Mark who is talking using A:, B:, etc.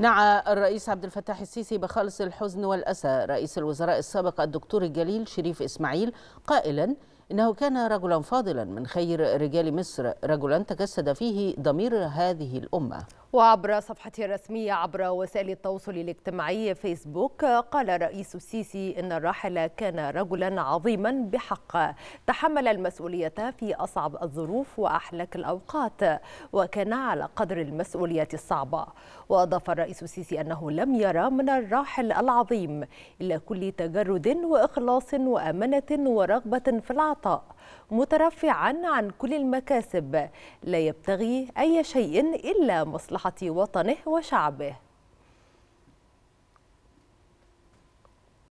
A: نعى الرئيس عبد الفتاح السيسي بخالص الحزن والأسى رئيس الوزراء السابق الدكتور الجليل شريف إسماعيل قائلا إنه كان رجلا فاضلا من خير رجال مصر رجلا تجسد فيه ضمير هذه الأمة
B: وعبر صفحته الرسمية عبر وسائل التواصل الاجتماعي فيسبوك قال الرئيس السيسي إن الراحل كان رجلا عظيما بحق تحمل المسؤولية في أصعب الظروف وأحلك الأوقات وكان على قدر المسؤولية الصعبة وأضاف الرئيس السيسي أنه لم يرى من الراحل العظيم إلا كل تجرد وإخلاص وأمانة ورغبة في العطاء مترفعا عن كل المكاسب لا يبتغي أي شيء إلا مصلحة مصلحة وطنه وشعبه